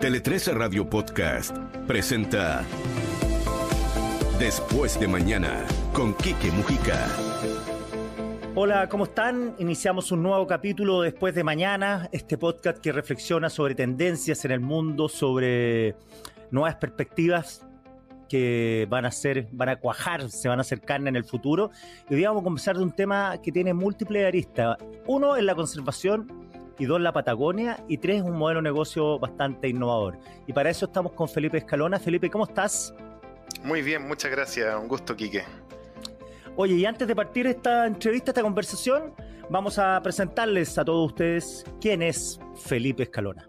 Tele 13 Radio Podcast presenta Después de Mañana con Quique Mujica. Hola, ¿cómo están? Iniciamos un nuevo capítulo después de mañana, este podcast que reflexiona sobre tendencias en el mundo, sobre nuevas perspectivas que van a ser, van a cuajar, se van a acercar en el futuro. Y hoy vamos a conversar de un tema que tiene múltiples aristas. Uno es la conservación y dos la Patagonia y tres un modelo de negocio bastante innovador. Y para eso estamos con Felipe Escalona. Felipe, ¿cómo estás? Muy bien, muchas gracias. Un gusto, Quique. Oye, y antes de partir esta entrevista, esta conversación, vamos a presentarles a todos ustedes quién es Felipe Escalona.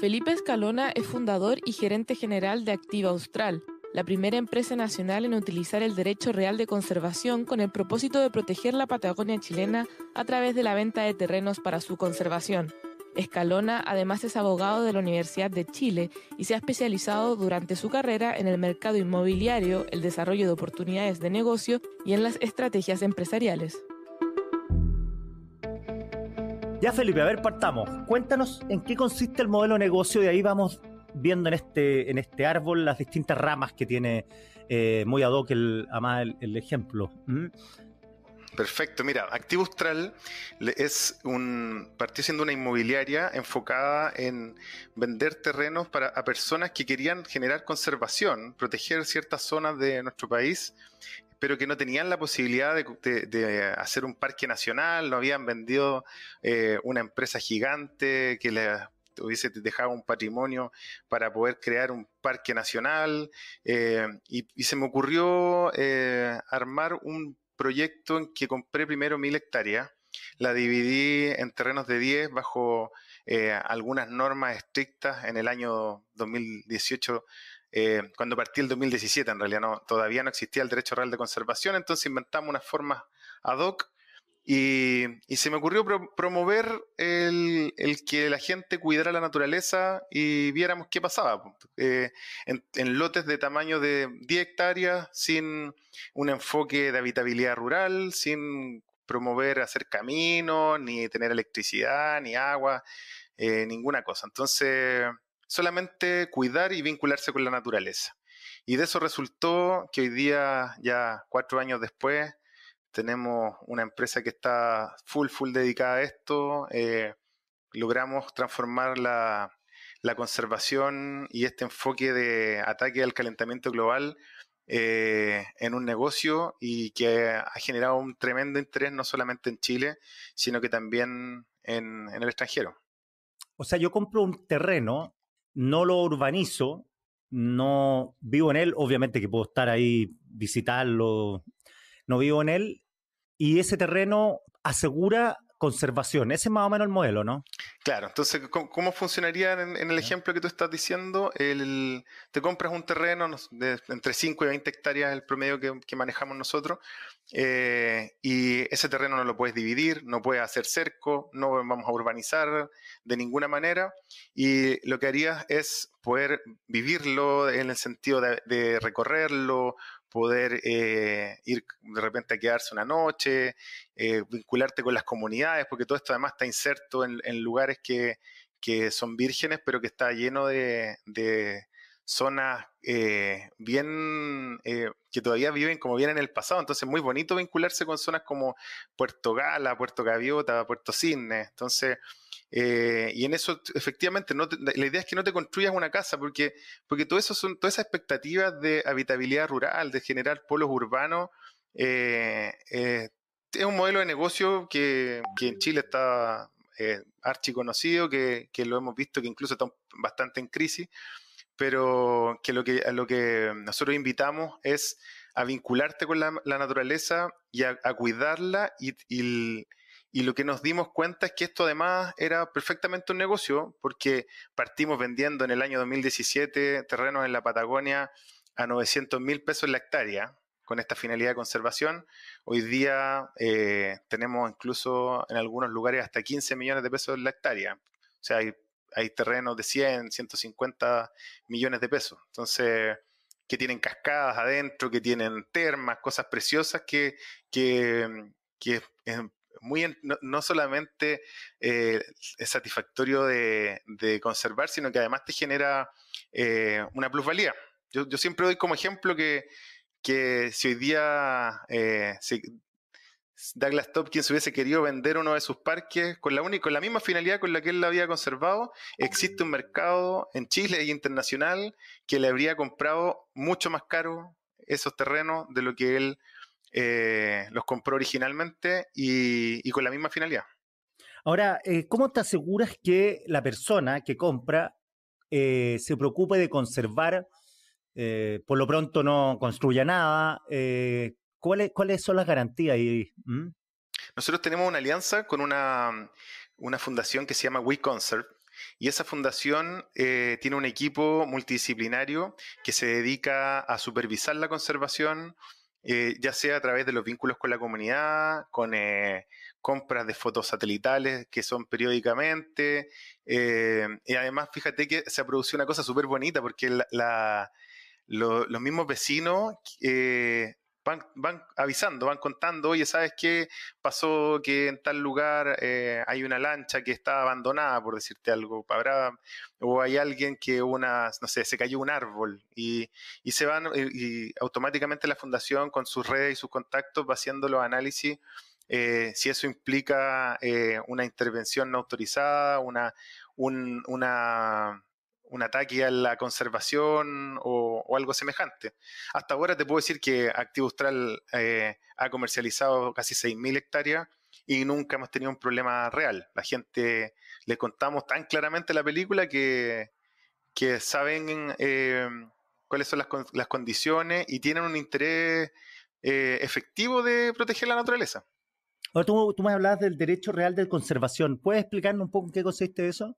Felipe Escalona es fundador y gerente general de Activa Austral la primera empresa nacional en utilizar el derecho real de conservación con el propósito de proteger la Patagonia chilena a través de la venta de terrenos para su conservación. Escalona además es abogado de la Universidad de Chile y se ha especializado durante su carrera en el mercado inmobiliario, el desarrollo de oportunidades de negocio y en las estrategias empresariales. Ya Felipe, a ver, partamos. Cuéntanos en qué consiste el modelo de negocio y ahí vamos viendo en este, en este árbol las distintas ramas que tiene eh, muy ad hoc el, el, ejemplo. Perfecto, mira, Activo Austral es un, partió siendo una inmobiliaria enfocada en vender terrenos para, a personas que querían generar conservación, proteger ciertas zonas de nuestro país, pero que no tenían la posibilidad de, hacer un parque nacional, no habían vendido eh, una empresa gigante que les hubiese dejado un patrimonio para poder crear un parque nacional. Eh, y, se me ocurrió eh, armar un proyecto en que compré primero mil hectáreas, la dividí en terrenos de 10 bajo eh, algunas normas estrictas en el año 2018. cuando partí el 2017, en realidad no, todavía no existía el derecho real de conservación, entonces inventamos unas formas ad hoc y, se me ocurrió promover el, que la gente cuidara la naturaleza y viéramos qué pasaba. Eh, en, lotes de tamaño de 10 hectáreas, sin un enfoque de habitabilidad rural, sin promover hacer camino, ni tener electricidad, ni agua, eh, ninguna cosa. Entonces, solamente cuidar y vincularse con la naturaleza. Y de eso resultó que hoy día, ya cuatro años después, tenemos una empresa que está full, full dedicada a esto. Eh, logramos transformar la, conservación y este enfoque de ataque al calentamiento global eh, en un negocio y que ha generado un tremendo interés no solamente en Chile, sino que también en, en el extranjero. O sea, yo compro un terreno, no lo urbanizo, no vivo en él, obviamente que puedo estar ahí, visitarlo, no vivo en él, y ese terreno asegura conservación. Ese es más o menos el modelo, ¿no? Claro, entonces, ¿cómo, funcionaría en, el ejemplo que tú estás diciendo? te compras un terreno de entre 5 y 20 hectáreas, el promedio que, manejamos nosotros, eh, y ese terreno no lo puedes dividir, no puedes hacer cerco, no vamos a urbanizar de ninguna manera, y lo que harías es poder vivirlo en el sentido de recorrerlo, poder eh, ir de repente a quedarse una noche, eh, vincularte con las comunidades, porque todo esto además está inserto en, lugares que, son vírgenes, pero que está lleno de, zonas eh, bien que todavía viven como bien en el pasado. Entonces, muy bonito vincularse con zonas como Puerto Gala, Puerto Gaviota, Puerto Cisne. Entonces, eh, y en eso, efectivamente, la idea es que no te construyas una casa, porque, porque todo eso son todas esas expectativas de habitabilidad rural, de generar polos urbanos. Eh, eh, es un modelo de negocio que, en Chile está archiconocido, que, que lo hemos visto, que incluso está bastante en crisis, pero que lo que, a lo que nosotros invitamos es a vincularte con la, naturaleza y a, cuidarla y, y lo que nos dimos cuenta es que esto además era perfectamente un negocio, porque partimos vendiendo en el año 2017 terrenos en la Patagonia a 900 mil pesos la hectárea, con esta finalidad de conservación. Hoy día eh, tenemos incluso en algunos lugares hasta 15 millones de pesos la hectárea. O sea, hay, terrenos de 100, 150 millones de pesos. Entonces, que tienen cascadas adentro, que tienen termas, cosas preciosas que, que es, no, solamente eh, es satisfactorio de, conservar, sino que además te genera eh, una plusvalía. Yo, siempre doy como ejemplo que, si hoy día eh, Douglas Topkins hubiese querido vender uno de sus parques con la, única, con la misma finalidad con la que él lo había conservado, existe un mercado en Chile e internacional que le habría comprado mucho más caro esos terrenos de lo que él eh, los compró originalmente y, con la misma finalidad. Ahora, eh, ¿cómo te aseguras que la persona que compra eh, se preocupe de conservar, por lo pronto no construya nada? ¿cuáles, son las garantías? Y, ¿Mm? Nosotros tenemos una alianza con una, fundación que se llama WeConserve, y esa fundación tiene un equipo multidisciplinario que se dedica a supervisar la conservación, eh, ya sea a través de los vínculos con la comunidad, con eh, compras de fotos satelitales que son periódicamente. Eh, y además, fíjate que se ha producido una cosa súper bonita porque los mismos vecinos van, avisando, van contando, oye, ¿sabes qué? Pasó que en tal lugar eh, hay una lancha que está abandonada, por decirte algo, habrá, o hay alguien que una, no sé, se cayó un árbol y, se van, y, automáticamente la fundación con sus redes y sus contactos va haciendo los análisis. Eh, si eso implica eh, una intervención no autorizada, una, una un ataque a la conservación o, algo semejante. Hasta ahora te puedo decir que Activo Austral eh, ha comercializado casi 6.000 hectáreas y nunca hemos tenido un problema real. La gente le contamos tan claramente la película que, saben eh, cuáles son las, las, condiciones y tienen un interés eh, efectivo de proteger la naturaleza. Ahora tú, me hablas del derecho real de conservación. ¿Puedes explicarnos un poco en qué consiste eso?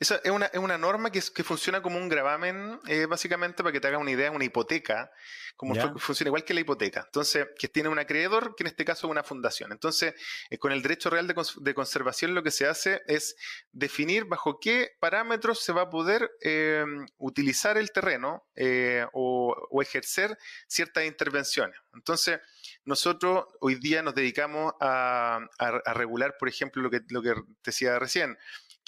Esa es una, norma que, funciona como un gravamen, eh, básicamente, para que te hagas una idea, una hipoteca, como funciona igual que la hipoteca. Entonces, que tiene un acreedor, que en este caso es una fundación. Entonces, eh, con el derecho real de, de, conservación lo que se hace es definir bajo qué parámetros se va a poder em, utilizar el terreno eh, o, ejercer ciertas intervenciones. Entonces, nosotros hoy día nos dedicamos a, regular, por ejemplo, lo que, lo que decía recién,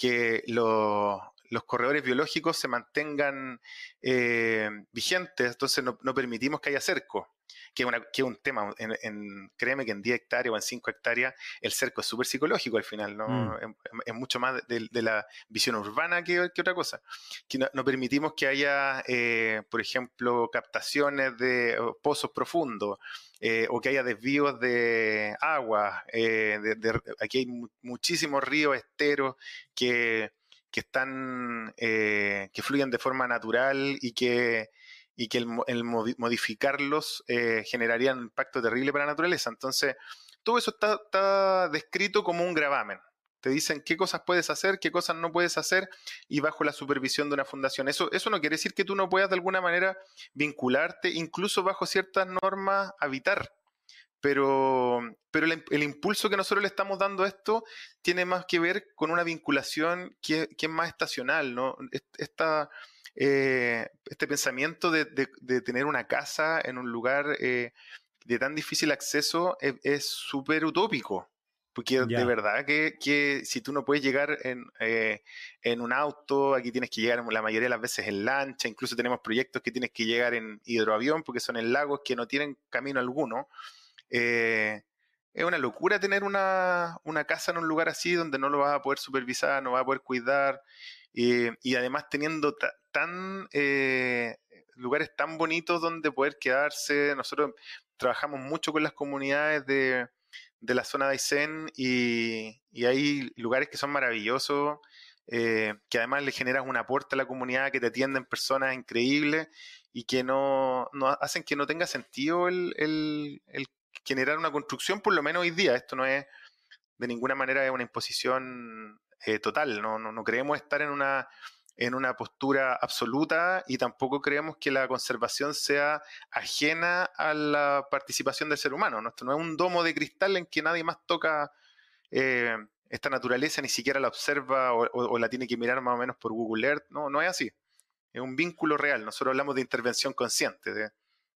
que lo, los corredores biológicos se mantengan eh, vigentes, entonces no, permitimos que haya cerco, que, que es un tema, en, créeme que en 10 hectáreas o en 5 hectáreas el cerco es súper psicológico al final, ¿no? Mm. Es, mucho más de, la visión urbana que, otra cosa, que no, permitimos que haya, eh, por ejemplo, captaciones de pozos profundos. Eh, o que haya desvíos de agua. aquí hay muchísimos ríos, esteros, que que están, eh, que fluyen de forma natural y que, y que el, modificarlos eh, generaría un impacto terrible para la naturaleza. Entonces, todo eso está, descrito como un gravamen. Te dicen qué cosas puedes hacer, qué cosas no puedes hacer y bajo la supervisión de una fundación. Eso, eso no quiere decir que tú no puedas de alguna manera vincularte, incluso bajo ciertas normas, habitar pero, pero el, impulso que nosotros le estamos dando a esto tiene más que ver con una vinculación que, es más estacional, ¿no? Eh, este pensamiento de, tener una casa en un lugar eh, de tan difícil acceso es súper utópico. Porque de verdad que, si tú no puedes llegar en, eh, en, un auto, aquí tienes que llegar la mayoría de las veces en lancha, incluso tenemos proyectos que tienes que llegar en hidroavión porque son en lagos que no tienen camino alguno. Eh, es una locura tener una, una, casa en un lugar así donde no lo vas a poder supervisar, no vas a poder cuidar. Eh, y además teniendo tan eh, lugares tan bonitos donde poder quedarse. Nosotros trabajamos mucho con las comunidades de, la zona de Aysén y, hay lugares que son maravillosos, eh, que además le generas un aporte a la comunidad, que te atienden personas increíbles y que no, hacen que no tenga sentido el generar una construcción, por lo menos hoy día. Esto no es de ninguna manera una imposición eh, total. No, creemos estar en una, en una postura absoluta y tampoco creemos que la conservación sea ajena a la participación del ser humano. ¿no? no es un domo de cristal en que nadie más toca eh, esta naturaleza, ni siquiera la observa o, la tiene que mirar más o menos por Google Earth. No, no es así. Es un vínculo real. Nosotros hablamos de intervención consciente, de,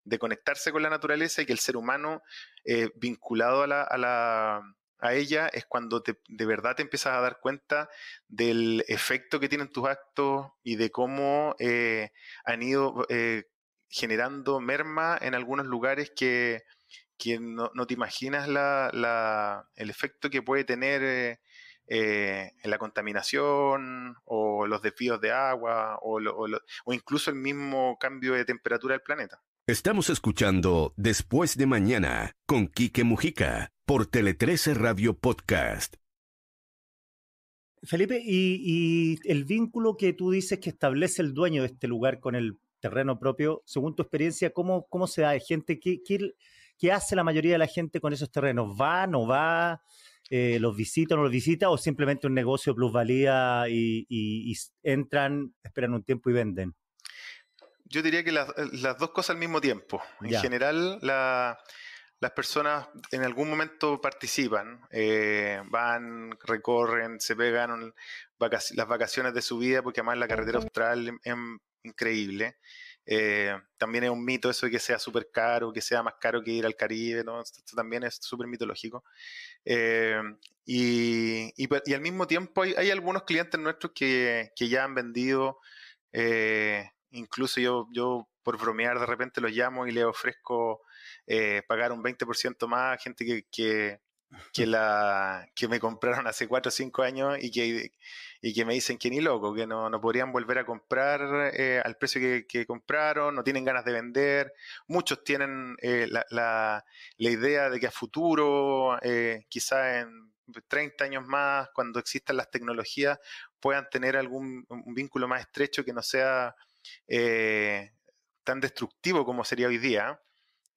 de conectarse con la naturaleza y que el ser humano eh, vinculado a ella es cuando de verdad te empiezas a dar cuenta del efecto que tienen tus actos y de cómo eh, han ido eh, generando merma en algunos lugares que, no, te imaginas el efecto que puede tener en la contaminación o los desvíos de agua o incluso el mismo cambio de temperatura del planeta. Estamos escuchando Después de Mañana con Quique Mujica por Tele 13 Radio Podcast. Felipe, y, el vínculo que tú dices que establece el dueño de este lugar con el terreno propio, según tu experiencia, ¿cómo, cómo se da de gente? ¿Qué, hace la mayoría de la gente con esos terrenos? ¿Va, no va? Eh, ¿Los visita o no los visita? ¿O simplemente un negocio plusvalía y entran, esperan un tiempo y venden? Yo diría que eh, las, dos cosas al mismo tiempo. En general, las personas en algún momento participan, eh, van, recorren, se pegan las vacaciones de su vida, porque además la carretera austral es em, em, increíble. Eh, también es un mito eso de que sea súper caro, que sea más caro que ir al Caribe, esto, también es súper mitológico. y, al mismo tiempo hay, algunos clientes nuestros que, ya han vendido Incluso yo, yo por bromear de repente los llamo y les ofrezco eh, pagar un 20% más a gente que, la, que me compraron hace 4 o 5 años y que, que me dicen que ni loco, que no, podrían volver a comprar eh, al precio que, compraron, no tienen ganas de vender, muchos tienen eh, la, la, la, idea de que a futuro, eh, quizá en 30 años más, cuando existan las tecnologías, puedan tener algún vínculo más estrecho que no sea eh, tan destructivo como sería hoy día.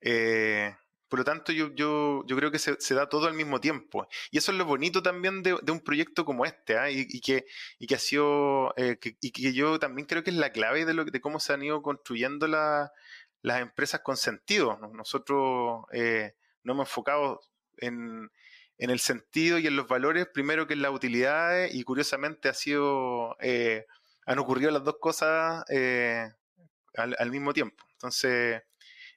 Eh, por lo tanto, yo, yo, creo que se, da todo al mismo tiempo. Y eso es lo bonito también de, un proyecto como este, ¿ah? y, que, y que ha sido, eh, y que yo también creo que es la clave de, lo, cómo se han ido construyendo las empresas con sentido. Nosotros eh, no hemos enfocado en, el sentido y en los valores, primero que en las utilidades, y curiosamente ha sido han ocurrido las dos cosas eh, al, mismo tiempo. Entonces,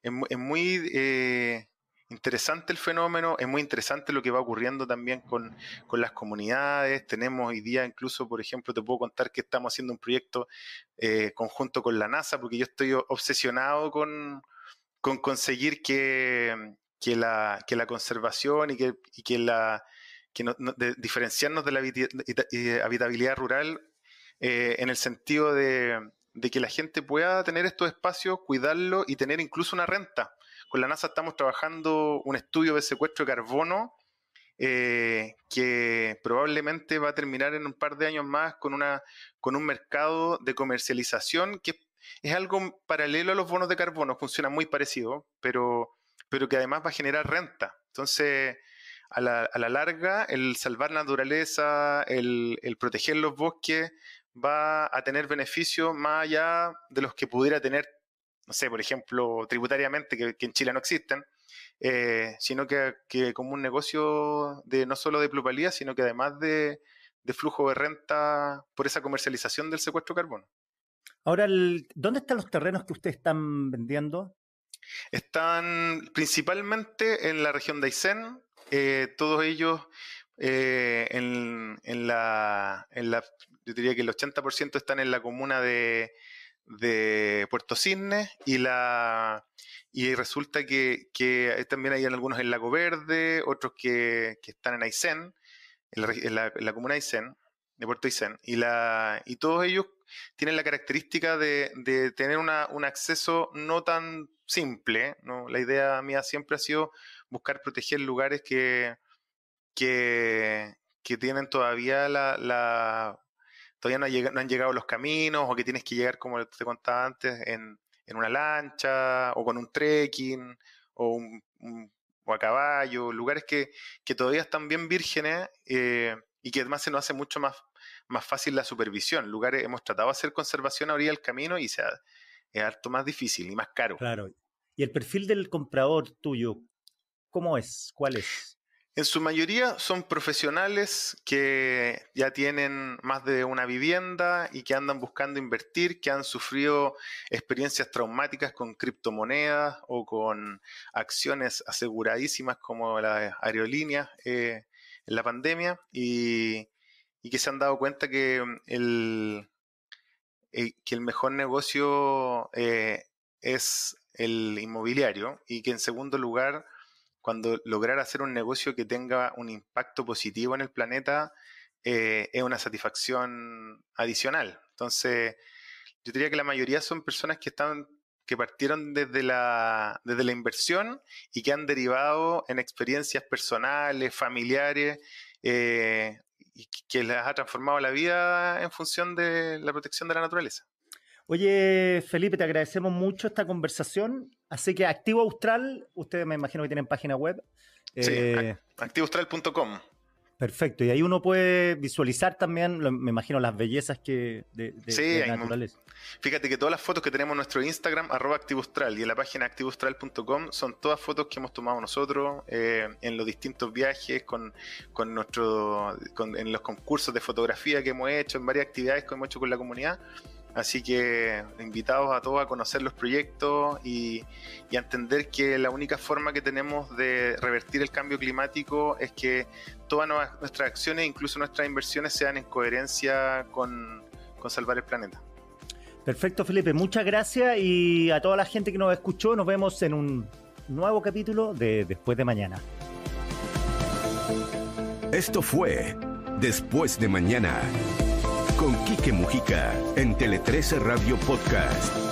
es, muy eh, interesante el fenómeno, es muy interesante lo que va ocurriendo también con, las comunidades. Tenemos hoy día incluso, por ejemplo, te puedo contar que estamos haciendo un proyecto eh, conjunto con la NASA, porque yo estoy obsesionado con, conseguir que, la, la conservación y que, la diferenciarnos de la habitabilidad rural eh, en el sentido de, que la gente pueda tener estos espacios, cuidarlo y tener incluso una renta. Con la NASA estamos trabajando un estudio de secuestro de carbono eh, que probablemente va a terminar en un par de años más con, una, con un mercado de comercialización que es algo paralelo a los bonos de carbono, funciona muy parecido, pero, que además va a generar renta. Entonces, a la, larga, el salvar naturaleza, el, proteger los bosques, va a tener beneficios más allá de los que pudiera tener, no sé, por ejemplo, tributariamente, que, en Chile no existen, eh, sino que, como un negocio de no solo de pluralidad, sino que además de, flujo de renta por esa comercialización del secuestro de carbono. Ahora, ¿dónde están los terrenos que ustedes están vendiendo? Están principalmente en la región de Aysén, eh, todos ellos eh, en, la, yo diría que el 80% están en la comuna de, Puerto Cisnes y la y resulta que, también hay algunos en Lago Verde, otros que, están en Aysén, en la, comuna de Aysén, de Puerto Aysén, y la y todos ellos tienen la característica de, tener un acceso no tan simple. ¿no? La idea mía siempre ha sido buscar proteger lugares que, que, tienen todavía la todavía no, han llegado los caminos o que tienes que llegar, como te contaba antes, en, una lancha o con un trekking o, un, o a caballo, lugares que, todavía están bien vírgenes eh, y que además se nos hace mucho más, más fácil la supervisión. Lugares, hemos tratado de hacer conservación a el del camino y se es harto más difícil y más caro. Claro. ¿Y el perfil del comprador tuyo? ¿Cómo es? ¿Cuál es? En su mayoría son profesionales que ya tienen más de una vivienda y que andan buscando invertir, que han sufrido experiencias traumáticas con criptomonedas o con acciones aseguradísimas como las aerolíneas eh, en la pandemia y, que se han dado cuenta que el, eh, que el mejor negocio eh, es el inmobiliario y que en segundo lugar cuando lograr hacer un negocio que tenga un impacto positivo en el planeta eh, es una satisfacción adicional. Entonces, yo diría que la mayoría son personas que están que partieron desde la, desde la inversión y que han derivado en experiencias personales, familiares, eh, que les ha transformado la vida en función de la protección de la naturaleza. Oye, Felipe, te agradecemos mucho esta conversación. Así que Activo Austral, ustedes me imagino que tienen página web. Sí, eh, Perfecto, y ahí uno puede visualizar también, me imagino, las bellezas que de, de, sí, Fíjate que todas las fotos que tenemos en nuestro Instagram, arroba austral y en la página com, son todas fotos que hemos tomado nosotros eh, en los distintos viajes, con, con nuestro, en los concursos de fotografía que hemos hecho, en varias actividades que hemos hecho con la comunidad. Así que invitados a todos a conocer los proyectos y, a entender que la única forma que tenemos de revertir el cambio climático es que todas nuestras acciones, incluso nuestras inversiones, sean en coherencia con salvar el planeta. Perfecto, Felipe. Muchas gracias y a toda la gente que nos escuchó, nos vemos en un nuevo capítulo de Después de Mañana. Esto fue Después de Mañana con Quique Mujica en Tele 13 Radio Podcast.